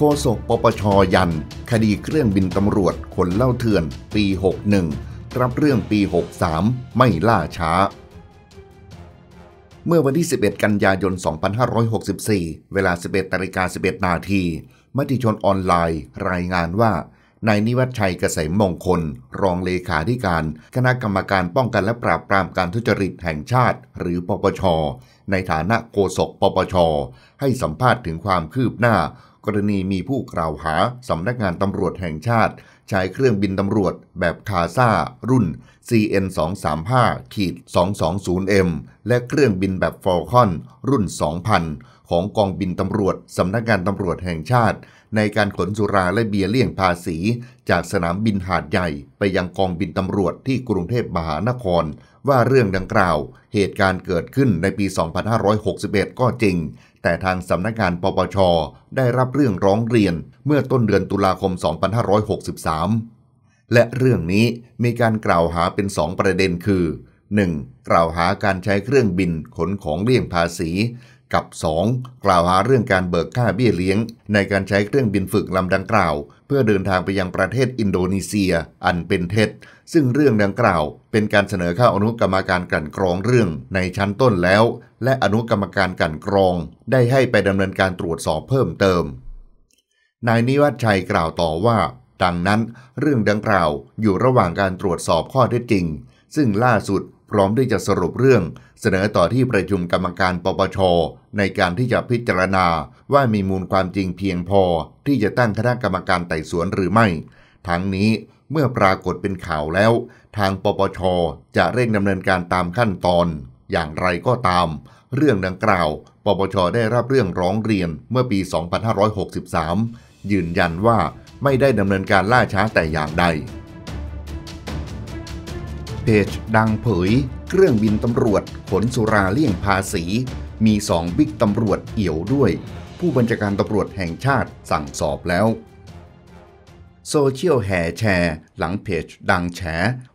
ฆษกปปชยันคดีเครื่องบินตำรวจขนเล่าเถื่อนปี 61รับเรื่องปี 63 ไม่ล่าช้า เมื่อวันที่ 11 กันยายน 2564 เวลา 11นาฬิกา11 นาทีมติชนออนไลน์รายงานว่านายนิวัฒชัยเกษมมงคลรองเลขาธิการคณะกรรมการป้องกันและปราบปรามการทุจริตแห่งชาติหรือปปชในฐานะโฆษกปปชให้สัมภาษณ์ถึงความคืบหน้ากรณีมีผู้กล่าวหา สำนักงานตำรวจแห่งชาติ ใช้เครื่องบินตำรวจแบบคาซารุ่น CN 235 220M และเครื่องบินแบบฟอลคอนรุ่น 2000 ของกองบินตำรวจสำนักงานตำรวจแห่งชาติ ในการขนสุราและเบียร์เลี่ยงภาษี จากสนามบินหาดใหญ่ ไปยังกองบินตำรวจที่กรุงเทพมหานคร ว่าเรื่องดังกล่าว เหตุการณ์เกิดขึ้นในปี2561ก็จริงแต่ทางสำนักงานปปชได้รับเรื่องร้องเรียนเมื่อต้นเดือนตุลาคม 2563 และเรื่องนี้มีการกล่าวหาเป็น 2 ประเด็นคือ 1. กล่าวหาการใช้เครื่องบินขนของเลี่ยงภาษี กับ 2. กล่าวหาเรื่องการเบิกค่าเบี้ยเลี้ยง ในการใช้เครื่องบินฝึกลำดังกล่าว เพื่อเดินทางไปยังประเทศอินโดนีเซีย อันเป็นเท็จซึ่งเรื่องดังกล่าวเป็นการเสนอเข้าอนุกรรมการกันกรองเรื่องในชั้นต้นแล้ว และอนุกรรมการกันกรอง ได้ให้ไปดำเนินการตรวจสอบเพิ่มเติม นายนิวัฒชัยกล่าวต่อว่า ดังนั้นเรื่องดังกล่าวอยู่ระหว่างการตรวจสอบข้อเท็จจริง ซึ่งล่าสุดพร้อมที่จะสรุปเรื่อง เสนอต่อที่ประชุมกรรมการปปชในการที่จะพิจารณาว่ามีมูลความจริงเพียงพอที่จะตั้งคณะกรรมการไต่สวนหรือไม่ ทั้งนี้เมื่อปรากฏเป็นข่าวแล้ว ทางปปช จะเร่งดำเนินการตามขั้นตอน อย่างไรก็ตาม เรื่องดังกล่าวปปช ได้รับเรื่องร้องเรียนเมื่อปี 2563 ยืนยันว่าไม่ได้ดำเนินการล่าช้าแต่อย่างใดเพจดังเผย เครื่องบินตำรวจขนสุราเลี่ยงภาษี มีสองบิ๊กตำรวจเอี่ยวด้วย ผู้บัญชาการตำรวจแห่งชาติสั่งสอบแล้วโซเชียลแห่แชร์ หลังเพจดังแฉ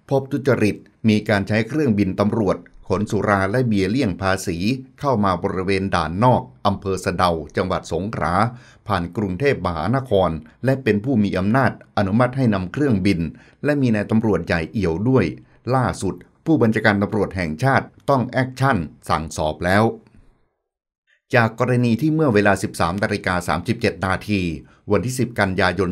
พบทุจริตมีการใช้เครื่องบินตำรวจ ขนสุราและเบียร์เลี่ยงภาษี เข้ามาบริเวณด่านนอกอำเภอสะเดา จังหวัดสงขลาผ่านกรุงเทพมหานคร และเป็นผู้มีอำนาจอนุมัติให้นำเครื่องบิน และมีนายตำรวจใหญ่เอี่ยวด้วย ล่าสุด ผู้บัญชาการตำรวจแห่งชาติต้องแอคชั่น สั่งสอบแล้วจากกรณีที่เมื่อเวลา 13นาฬิกา37 นาที วันที่ 10 กันยายน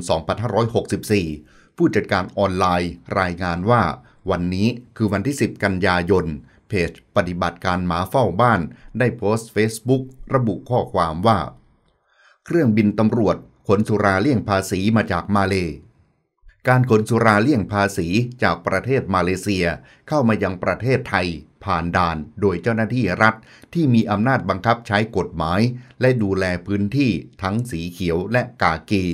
2564 ผู้จัดการออนไลน์รายงานว่า วันนี้คือวันที่ 10 กันยายน เพจปฏิบัติการหมาเฝ้าบ้าน ได้โพสต์ Facebook ระบุข้อความว่า เครื่องบินตำรวจ ขนสุราเลี่ยงภาษีมาจากมาเลยการขนสุราเลี่ยงภาษีจากประเทศมาเลเซียเข้ามายังประเทศไทยผ่านด่านโดยเจ้าหน้าที่รัฐ ที่มีอำนาจบังคับใช้กฎหมายและดูแลพื้นที่ทั้งสีเขียวและกากี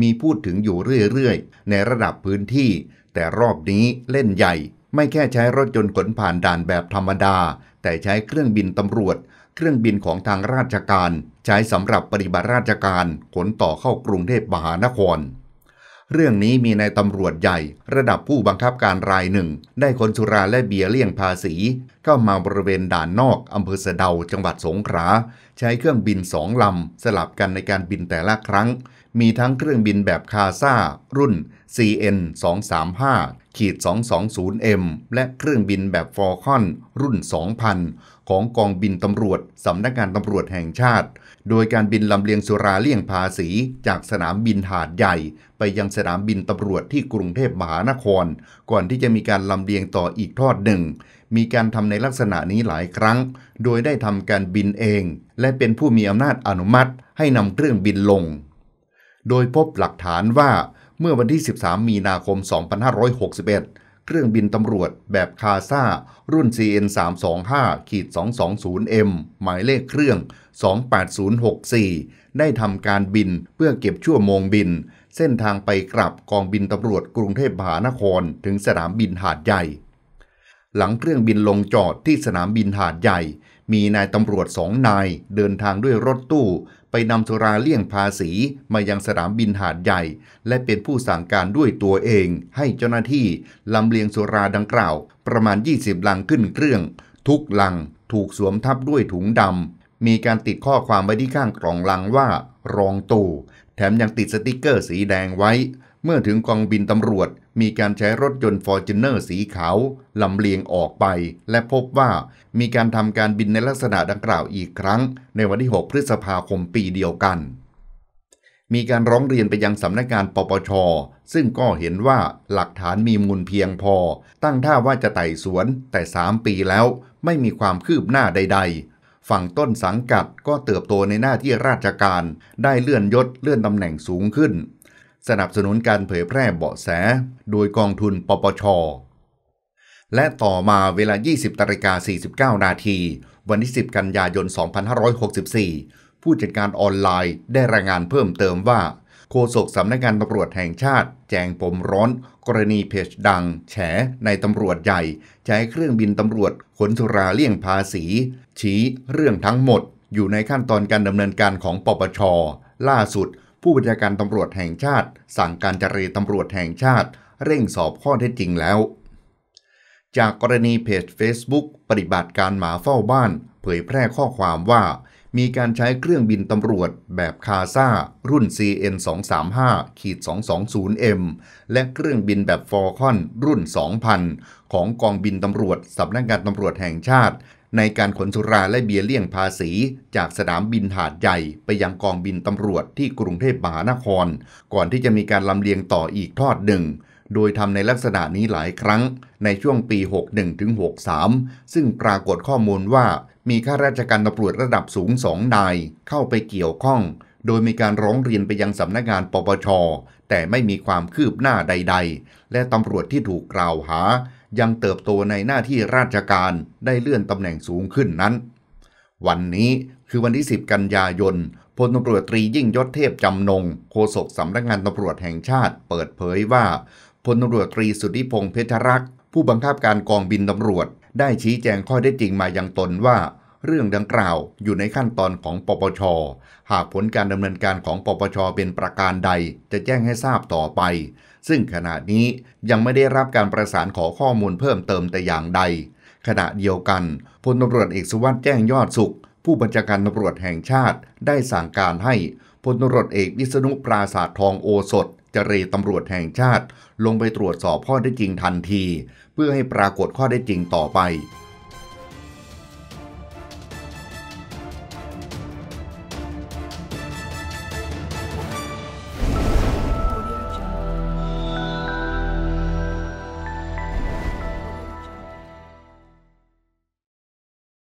มีพูดถึงอยู่เรื่อยๆในระดับพื้นที่ แต่รอบนี้เล่นใหญ่ ไม่แค่ใช้รถยนต์ขนผ่านด่านแบบธรรมดา แต่ใช้เครื่องบินตำรวจ เครื่องบินของทางราชการ ใช้สำหรับปฏิบัติราชการ ขนต่อเข้ากรุงเทพมหานครเรื่องนี้มีนายตำรวจใหญ่ระดับผู้บังคับการรายหนึ่ง ได้คนสุราและเบียร์เลี่ยงภาษี เข้ามาบริเวณด่านนอกอำเภอสะเดาจังหวัดสงขลาใช้เครื่องบินสองลำสลับกันในการบินแต่ละครั้ง มีทั้งเครื่องบินแบบคาซ่า รุ่น CN 235ขีด 220M และเครื่องบินแบบฟอร์คอนรุ่น 2000 ของกองบินตำรวจ สำนักงานตำรวจแห่งชาติ โดยการบินลำเลียงสุราเลี่ยงภาษี จากสนามบินหาดใหญ่ ไปยังสนามบินตำรวจที่กรุงเทพมหานคร ก่อนที่จะมีการลำเลียงต่ออีกทอดหนึ่ง มีการทำในลักษณะนี้หลายครั้ง โดยได้ทำการบินเอง และเป็นผู้มีอำนาจอนุมัติให้นำเครื่องบินลง โดยพบหลักฐานว่าเมื่อวันที่ 13 มีนาคม 2561 เครื่องบินตำรวจแบบคาซารุ่น CN 325 220 M หมายเลขเครื่อง 28064 ได้ทำการบินเพื่อเก็บชั่วโมงบิน เส้นทางไปกลับกองบินตำรวจกรุงเทพมหานครถึงสนามบินหาดใหญ่ หลังเครื่องบินลงจอดที่สนามบินหาดใหญ่ มีนายตำรวจสองนายเดินทางด้วยรถตู้ไปนำสุราเลี่ยงภาษีมายังสนามบินหาดใหญ่ และเป็นผู้สั่งการด้วยตัวเองให้เจ้าหน้าที่ลำเลียงสุราดังกล่าว ประมาณ 20 ลังขึ้นเครื่อง ทุกลังถูกสวมทับด้วยถุงดำมีการติดข้อความไว้ที่ข้างกล่องลังว่า รองตูแถมยังติดสติกเกอร์สีแดงไว้เมื่อถึงกองบินตำรวจมีการใช้รถยนต์ฟอร์จูเนอร์สีขาวลำเลียงออกไป และพบว่ามีการทำการบินในลักษณะดังกล่าวอีกครั้ง ในวันที่ 6 พฤษภาคมปีเดียวกัน มีการร้องเรียนไปยังสำนักงานปปช ซึ่งก็เห็นว่าหลักฐานมีมูลเพียงพอ ตั้งท่าว่าจะไต่สวน แต่ 3 ปีแล้วไม่มีความคืบหน้าใดๆ ฝั่งต้นสังกัดก็เติบโตในหน้าที่ราชการได้เลื่อนยศเลื่อนตำแหน่งสูงขึ้นสนับสนุนการเผยแพร่เบาะแส โดยกองทุนปปช และต่อมาเวลา 20ตริกา49 นาที วันที่ 10 กันยายน 2564 ผู้จัดการออนไลน์ได้รายงานเพิ่มเติมว่า โฆษกสำนักงานตำรวจแห่งชาติ แจงปมร้อน กรณีเพจดัง แฉ ในตำรวจใหญ่ใช้เครื่องบินตำรวจขนสุราเลี่ยงภาษีชี้เรื่องทั้งหมดอยู่ในขั้นตอนการดำเนินการของปปช ล่าสุดผู้บัญชาการตำรวจแห่งชาติ สั่งการจรีตำรวจแห่งชาติ เร่งสอบข้อเท็จจริงแล้ว จากกรณีเพจ Facebook ปฏิบัติการหมาเฝ้าบ้าน เผยแพร่ข้อความว่า มีการใช้เครื่องบินตำรวจแบบคาซารุ่น CN 235 220M และเครื่องบินแบบฟอร์คอนรุ่น 2000 ของกองบินตำรวจสำนักงานตำรวจแห่งชาติในการขนสุราและเบียร์เลี่ยงภาษีจากสนามบินหาดใหญ่ไปยังกองบินตำรวจที่กรุงเทพมหานคร ก่อนที่จะมีการลำเลียงต่ออีกทอดหนึ่ง โดยทำในลักษณะนี้หลายครั้ง ในช่วงปี 61ถึง63 ซึ่งปรากฏข้อมูลว่ามีข้าราชการตำรวจระดับสูงสองนายเข้าไปเกี่ยวข้อง โดยมีการร้องเรียนไปยังสำนักงานปปชแต่ไม่มีความคืบหน้าใดๆ และตำรวจที่ถูกกล่าวหายังเติบโตในหน้าที่ราชการได้เลื่อนตำแหน่งสูงขึ้นนั้น วันนี้คือวันที่ 10 กันยายน พลตำรวจตรียิ่งยศเทพจำนง โฆษกสำนักงานตำรวจแห่งชาติ เปิดเผยว่า พลตำรวจตรีสุทธิพงศ์เพชรรักษ์ผู้บังคับการกองบินตำรวจ ได้ชี้แจงข้อได้จริงมายังตนว่าเรื่องดังกล่าวอยู่ในขั้นตอนของปปช หากผลการดำเนินการของปปช เป็นประการใดจะแจ้งให้ทราบต่อไป ซึ่งขณะนี้ยังไม่ได้รับการประสานขอข้อมูลเพิ่มเติมแต่อย่างใด ขณะเดียวกันพลตำรวจเอกสุวัสด์แจ้งยอดสุข ผู้บัญชาการตำรวจแห่งชาติได้สั่งการให้พลตำรวจเอกวิษณุปราศาสทองโอสถจเรตำรวจแห่งชาติ ลงไปตรวจสอบข้อได้จริงทันที เพื่อให้ปรากฏข้อได้จริงต่อไป